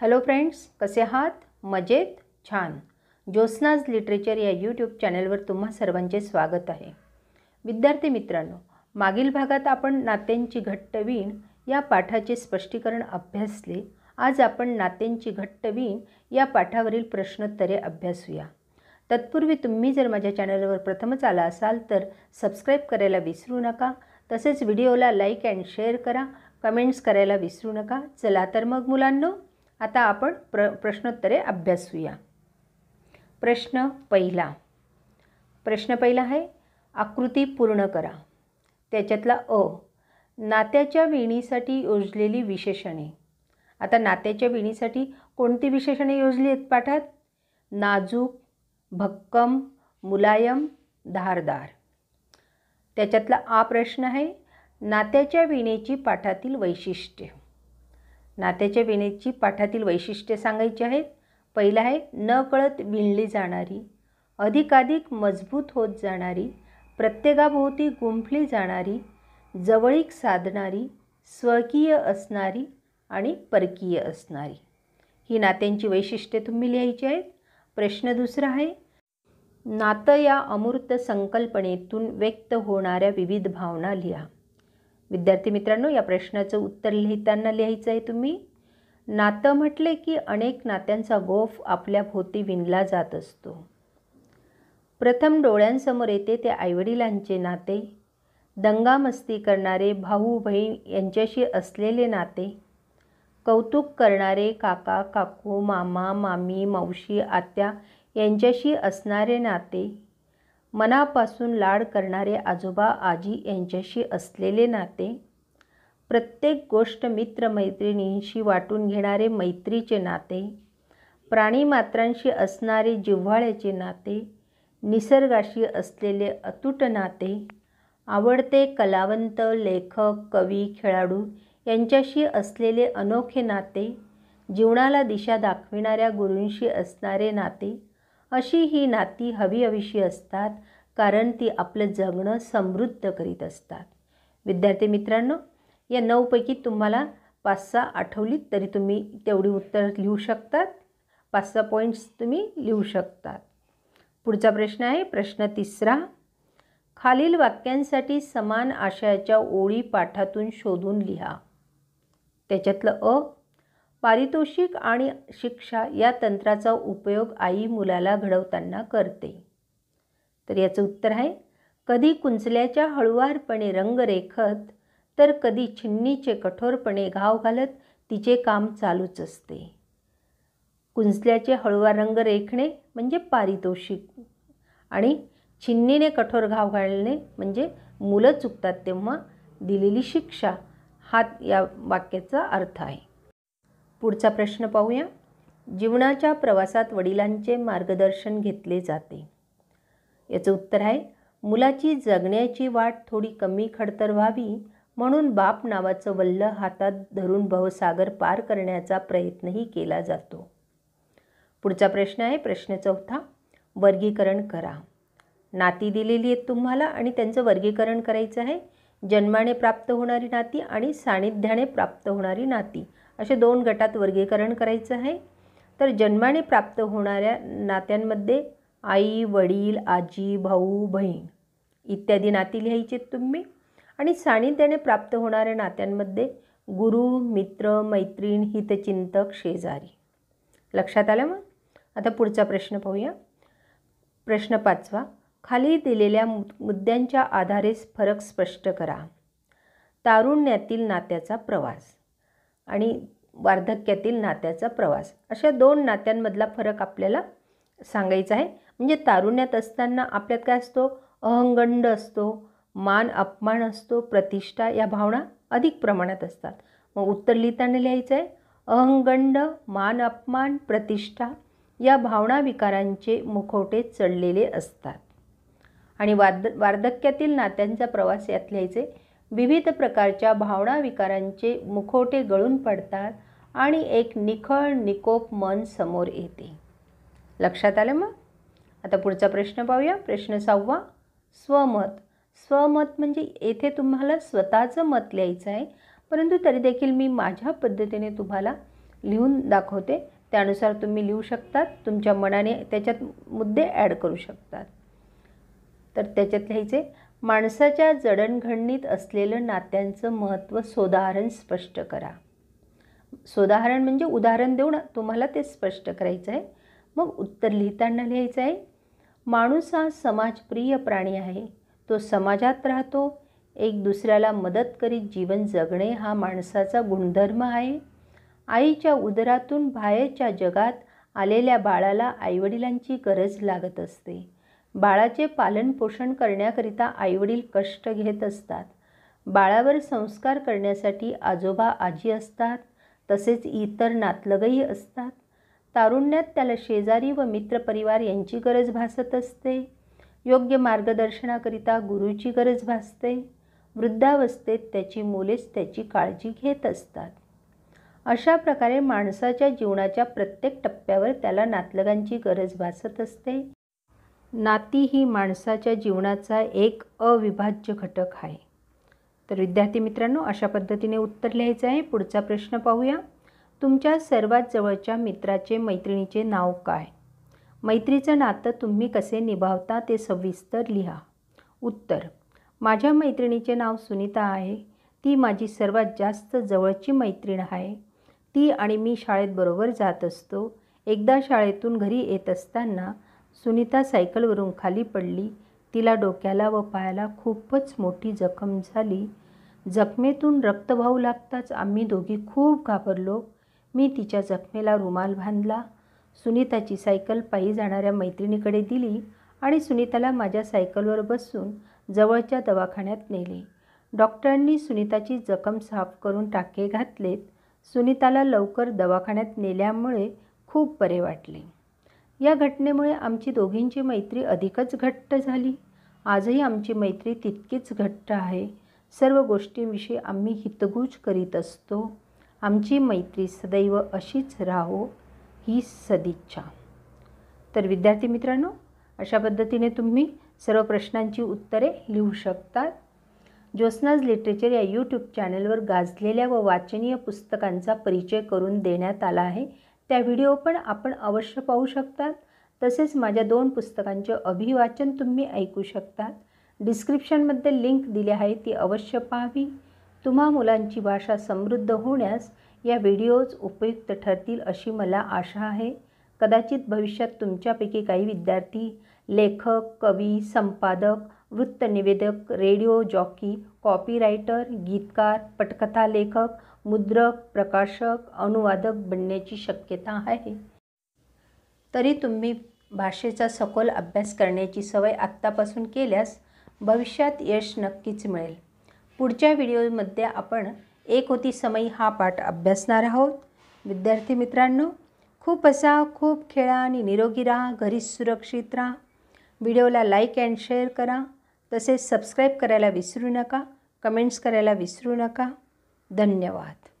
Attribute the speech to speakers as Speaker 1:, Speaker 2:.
Speaker 1: hello friends कसे आहात मजेत छान ज्योत्नाज लिटरेचर या यूट्यूब चॅनलवर तुम्हा सर्वांचे स्वागत आहे विद्यार्थी मित्रांनो मागील भागात आपण नात्यांची घट्ट वीण या पाठाचे स्पष्टीकरण अभ्यासले आज आपण नात्यांची घट्ट वीण या पाठावरील प्रश्नोत्तरे अभ्यासूया तत्पूर्वी तुम्ही जर माझ्या चॅनलवर प्रथमच आला असाल तर सबस्क्राईब करायला विसरू नका तसेच व्हिडिओला लाईक अँड शेअर करा कमेंट्स करायला विसरू नका चला तर मग मुलांनो आता आपण प्र प्रश्नोत्तरे अभ्यासूया प्रश्न पहिला प्रश्न पहिला आहे आकृती पूर्ण करा त्याच्यातला अ नात्याच्या विणीसाठी योजलेली विशेषणे आता नात्याच्या विणीसाठी कोणती विशेषणे योजली आहेत पाठात नाजूक भक्कम मुलायम धारदार त्याच्यातला आ प्रश्न आहे नात्याच्या विणेची पाठातील वैशिष्ट्य नात्याच्या विणेची पाठातील वैशिष्ट्ये सांगायची आहेत पहिलं आहे न कळत विणली जाणारी अधिकाधिक मजबूत होत जाणारी प्रत्येकाभोवती गुंफली जाणारी जवळीक साधणारी स्वकीय असणारी आणि परकीय असणारी ही नात्यांची वैशिष्ट्ये तुम्ही लिहायची आहेत प्रश्न दुसरा आहे नातं या अमूर्त संकल्पनेतून व्यक्त होणाऱ्या विविध भावना लिहा विद्यार्थी मित्रांनो या प्रश्नाचं उत्तर लिहिताना लिहायचं आहे तुम्ही नातं म्हटले की अनेक नात्यांचा गोफ आपल्या भोवती विणला जात असतो प्रथम डोळ्यांसमोर येते ते आईवडिलांचे नाते दंगामस्ती करणारे भाऊ बहीण यांच्याशी असलेले नाते कौतुक करणारे काका काकू मामा मामी मावशी आत्या यांच्याशी असणारे नाते मनापासून लाड करणारे आजोबा आजी यांच्याशी असलेले नाते प्रत्येक गोष्ट मित्रमैत्रिणींशी वाटून घेणारे मैत्रीचे नाते प्राणीमात्रांशी असणारे जिव्हाळ्याचे नाते निसर्गाशी असलेले अतुट नाते आवडते कलावंत लेखक कवी खेळाडू यांच्याशी असलेले अनोखे नाते जीवनाला दिशा दाखविणाऱ्या गुरूंशी असणारे नाते अशी ही नाती हवी हवीशी असतात कारण ती आपलं जगणं समृद्ध करीत असतात विद्यार्थी मित्रांनो या नऊपैकी तुम्हाला पाच सहा आठवलीत तरी तुम्ही तेवढी उत्तर लिहू शकतात पाच सहा पॉईंट्स तुम्ही लिहू शकतात पुढचा प्रश्न आहे प्रश्न तिसरा खालील वाक्यांसाठी समान आशयाच्या ओळी पाठातून शोधून लिहा त्याच्यातलं अ पारितोषिक आणि शिक्षा या तंत्राचा उपयोग आई मुलाला घडवताना करते तर याचं उत्तर आहे कधी कुंचल्याच्या हळुवारपणे रंग रेखत तर कधी छिन्नीचे कठोरपणे घाव घालत तिचे काम चालूच असते कुंचल्याचे हळुवार रंग रेखणे म्हणजे पारितोषिक आणि छिन्नीने कठोर घाव घालणे म्हणजे मुलं चुकतात तेव्हा दिलेली शिक्षा हा या वाक्याचा अर्थ आहे पुढचा प्रश्न पाहूया जीवनाच्या प्रवासात वडिलांचे मार्गदर्शन घेतले जाते याचं उत्तर आहे मुलाची जगण्याची वाट थोडी कमी खडतर व्हावी म्हणून बाप नावाचं वल्ल हातात धरून भवसागर पार करण्याचा प्रयत्नही केला जातो पुढचा प्रश्न आहे प्रश्न चौथा वर्गीकरण करा नाती दिलेली आहेत तुम्हाला आणि त्यांचं वर्गीकरण करायचं आहे जन्माने प्राप्त होणारी नाती आणि सानिध्याने प्राप्त होणारी नाती असे दोन गटात वर्गीकरण करायचं आहे तर जन्माने प्राप्त होणाऱ्या नात्यांमध्ये आई वडील आजी भाऊ बहीण इत्यादी नाती लिहायचे तुम्ही आणि सानिध्याने प्राप्त होणाऱ्या नात्यांमध्ये गुरु मित्र मैत्रीण हितचिंतक शेजारी लक्षात आलं मग आता पुढचा प्रश्न पाहूया प्रश्न पाचवा खाली दिलेल्या मुद्द्यांच्या आधारे फरक स्पष्ट करा तारुण्यातील नात्याचा प्रवास आणि वार्धक्यातील नात्याचा प्रवास अशा दोन नात्यांमधला फरक आपल्याला सांगायचा आहे म्हणजे तारुण्यात असताना आपल्यात काय असतो अहंगंड असतो मान अपमान असतो प्रतिष्ठा या भावना अधिक प्रमाणात असतात मग उत्तर लिहिताना लिहायचं आहे अहंगंड मान अपमान प्रतिष्ठा या भावना विकारांचे मुखवटे चढलेले असतात आणि वार्ध वार्धक्यातील नात्यांचा प्रवास यात लिहायचे विविध प्रकारच्या भावना विकारांचे मुखोटे गळून पडतात आणि एक निखळ निकोप मन समोर येते लक्षात आलं मग आता पुढचा प्रश्न पाहूया प्रश्न सहावा स्वमत स्वमत म्हणजे येथे तुम्हाला स्वतःचं मत लिहायचं आहे परंतु तरी देखील मी माझ्या पद्धतीने तुम्हाला लिहून दाखवते त्यानुसार तुम्ही लिहू शकतात तुमच्या मनाने त्याच्यात मुद्दे ॲड करू शकतात तर त्याच्यात लिहायचे माणसाच्या जडणघडणीत असलेलं नात्यांचं महत्त्व सोदाहरण स्पष्ट करा सोदाहरण म्हणजे उदाहरण देऊन तुम्हाला ते स्पष्ट करायचं आहे मग उत्तर लिहिताना लिहायचं आहे माणूस हा समाजप्रिय प्राणी आहे तो समाजात राहतो एक दुसऱ्याला मदत करीत जीवन जगणे हा माणसाचा गुणधर्म आहे आईच्या उदरातून बाहेरच्या जगात आलेल्या बाळाला आईवडिलांची गरज लागत असते बाळाचे पालनपोषण करण्याकरिता आईवडील कष्ट घेत असतात बाळावर संस्कार करण्यासाठी आजोबा आजी असतात तसेच इतर नातलगही असतात तारुण्यात त्याला शेजारी व मित्रपरिवार यांची गरज भासत असते योग्य मार्गदर्शनाकरिता गुरुची गरज भासते वृद्धावस्थेत त्याची मुलेच त्याची काळजी घेत असतात अशा प्रकारे माणसाच्या जीवनाच्या प्रत्येक टप्प्यावर त्याला नातलगांची गरज भासत असते नाती ही माणसाच्या जीवनाचा एक अविभाज्य घटक आहे तर विद्यार्थी मित्रांनो अशा पद्धतीने उत्तर लिहायचं आहे पुढचा प्रश्न पाहूया तुमच्या सर्वात जवळच्या मित्राचे मैत्रिणीचे नाव काय मैत्रीचं नातं तुम्ही कसे निभावता ते सविस्तर लिहा उत्तर माझ्या मैत्रिणीचे नाव सुनीता आहे ती माझी सर्वात जास्त जवळची मैत्रीण आहे ती आणि मी शाळेत बरोबर जात असतो एकदा शाळेतून घरी येत असताना सुनीता सायकलवरून खाली पडली तिला डोक्याला व पायाला खूपच मोठी जखम झाली जखमेतून रक्त वाहू लागताच आम्ही दोघी खूप घाबरलो मी तिच्या जखमेला रुमाल बांधला सुनीताची सायकल पायी जाणाऱ्या मैत्रिणीकडे दिली आणि सुनीताला माझ्या सायकलवर बसून जवळच्या दवाखान्यात नेले डॉक्टरांनी सुनीताची जखम साफ करून टाके घातलेत सुनीताला लवकर दवाखान्यात नेल्यामुळे खूप बरे वाटले या घटनेमुळे आमची दोघींची मैत्री अधिकच घट्ट झाली आजही आमची मैत्री तितकीच घट्ट आहे सर्व गोष्टींविषयी आम्ही हितगुज करीत असतो आमची मैत्री सदैव अशीच राहो ही सदिच्छा तर विद्यार्थी मित्रांनो अशा पद्धतीने तुम्ही सर्व प्रश्नांची उत्तरे लिहू शकता ज्योत्नाज लिटरेचर या यूट्यूब चॅनलवर गाजलेल्या व वाचनीय पुस्तकांचा परिचय करून देण्यात आला आहे त्या व्हिडिओ पण आपण अवश्य पाहू शकतात तसेच माझ्या दोन पुस्तकांचे अभिवाचन तुम्ही ऐकू शकतात डिस्क्रिप्शनमध्ये लिंक दिली आहे ती अवश्य पाहावी तुम्हा मुलांची भाषा समृद्ध होण्यास या व्हिडिओज उपयुक्त ठरतील अशी मला आशा आहे कदाचित भविष्यात तुमच्यापैकी काही विद्यार्थी लेखक कवी संपादक वृत्तनिवेदक रेडिओ जॉकी कॉपीरायटर गीतकार पटकथा लेखक मुद्रक प्रकाशक अनुवादक बनण्याची शक्यता आहे तरी तुम्ही भाषेचा सखोल अभ्यास करण्याची सवय आत्तापासून केल्यास भविष्यात यश नक्कीच मिळेल पुढच्या व्हिडिओमध्ये आपण एक होती समयी हा पाठ अभ्यासणार आहोत विद्यार्थी मित्रांनो खूप असा खूप खेळा आणि निरोगी राहा घरी सुरक्षित राहा व्हिडिओला लाईक अँड शेअर करा तसेच सबस्क्राईब करायला विसरू नका कमेंट्स करायला विसरू नका धन्यवाद